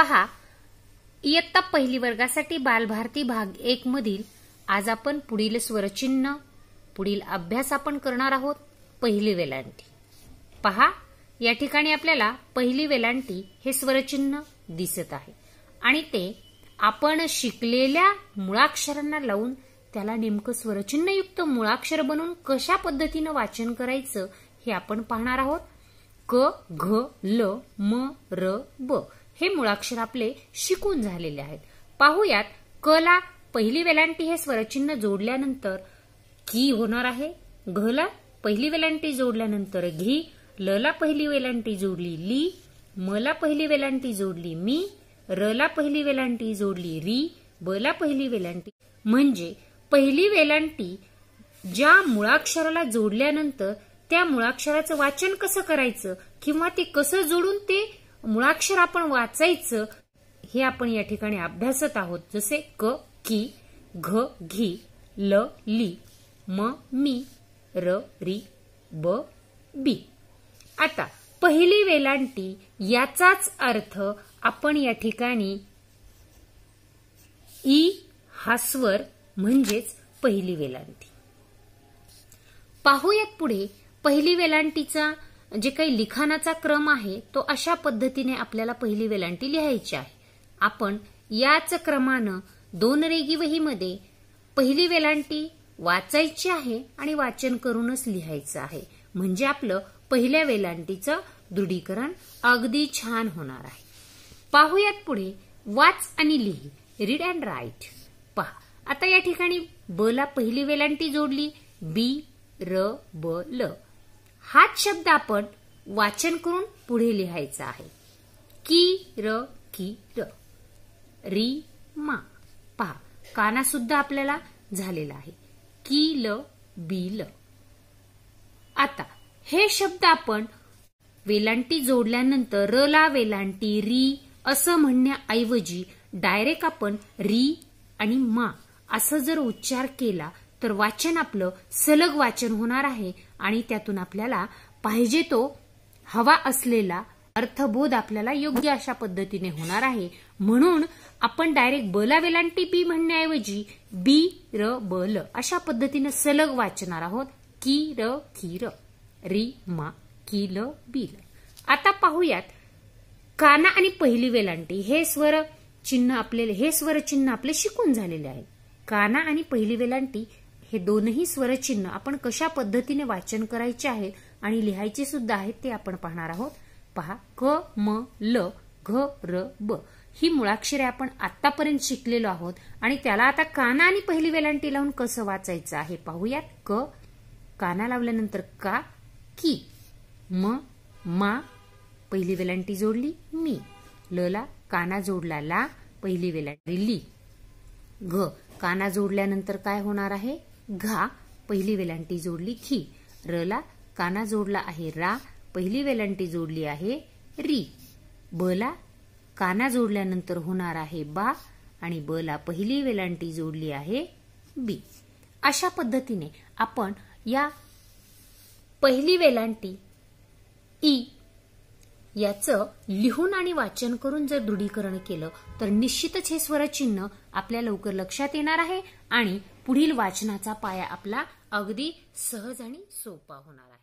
पहा इयत्ता पहिली वर्गासाठी बालभारती भाग एक मधील आज आपण पुढील स्वरचिन्ह पुढील अभ्यास आपण करणार आहोत पहिली वेलांटी पहा या ठिकाणी आपल्याला पहिली वेलांटी हे स्वरचिन्ह दिसत आहे आणि ते आपण शिकलेल्या मुळाक्षरांना लावून त्याला नेमकं स्वरचिन्हयुक्त मुळाक्षर बनवून कशा पद्धतीनं वाचन करायचं हे आपण पाहणार आहोत क घ ल म र ब हे मुळाक्षर आपले शिकून झालेले आहेत पाहूयात क ला पहिली वेलांटी हे स्वरचिन्ह जोडल्यानंतर की होणार आहे घ ला पहिली वेलांटी जोडल्यानंतर घी ल ला पहिली वेलांटी जोडली ली मला पहिली वेलांटी जोडली मी र ला पहिली वेलांटी जोडली री ब ला पहिली वेलांटी म्हणजे पहिली वेलांटी ज्या मुळाक्षराला जोडल्यानंतर त्या मुळाक्षराचं वाचन कसं करायचं किंवा ते कसं जोडून ते मुळाक्षर आपण वाचायचं हे आपण या ठिकाणी अभ्यासत आहोत जसे क की घ घी ल ली म मी र री ब बी आता पहिली वेलांटी याचाच अर्थ आपण या ठिकाणी ई हास्वर म्हणजेच पहिली वेलांटी पाहूयात पुढे पहिली वेलांटीचा जे काही लिखाणाचा क्रम आहे तो अशा पद्धतीने आपल्याला पहिली वेलांटी लिहायची आहे आपण याच क्रमानं दोन रेगी वहीमध्ये पहिली वेलांटी वाचायची आहे आणि वाचन करूनच लिहायचं आहे म्हणजे आपलं पहिल्या वेलांटीचं दृढीकरण अगदी छान होणार आहे पाहूयात पुढे वाच आणि लिही रीड अँड राईट पहा आता या ठिकाणी ब ला पहिली वेलांटी जोडली बी र ब ल हाच शब्द आपण वाचन करून पुढे लिहायचा आहे की र की र री मा पहा काना सुद्धा आपल्याला झालेला आहे की ल बी ल आता हे शब्द आपण वेलांटी जोडल्यानंतर र ला वेलांटी री असं म्हणण्याऐवजी डायरेक्ट आपण री आणि मा असं जर उच्चार केला तर वाचन आपलं सलग वाचन होणार आहे आणि त्यातून आपल्याला पाहिजे तो हवा असलेला अर्थबोध आपल्याला योग्य अशा पद्धतीने होणार आहे म्हणून आपण डायरेक्ट बला वेलांटी बी म्हणण्याऐवजी बी र ब अशा पद्धतीने सलग वाचणार आहोत की र की री मा की ल बी ल आता पाहूयात काना आणि पहिली वेलांटी हे स्वर चिन्ह आपले हे स्वर चिन्ह आपले शिकून झालेले आहे काना आणि पहिली वेलांटी हे दोनही स्वरचिन्ह आपण कशा पद्धतीने वाचन करायचे आहेत आणि लिहायचे सुद्धा आहेत ते आपण पाहणार आहोत पहा क म ल घ र ब ही मुळाक्षरे आपण आतापर्यंत शिकलेलो आहोत आणि त्याला आता काना आणि पहिली वेलांटी लावून कसं वाचायचं आहे पाहूयात क काना लावल्यानंतर का की म मा पहिली वेलांटी जोडली मी ल ला काना जोडला ला पहिली वेलांटी ली घ काना जोडल्यानंतर काय होणार आहे घा पहिली वेलांटी जोडली खी ला काना जोडला आहे रा पहिली वेलांटी जोडली आहे री ब ला काना जोडल्यानंतर होणार आहे बा आणि ब ला पहिली वेलांटी जोडली आहे बी अशा पद्धतीने आपण या पहिली वेलांटी ई याचं लिहून आणि वाचन करून जर दृढीकरण केलं तर निश्चितच हे स्वरचिन्ह आपल्या लवकर लक्षात येणार आहे आणि पुढील वाचनाचा पाया आपला अगदी सहज आणि सोपा होणार आहे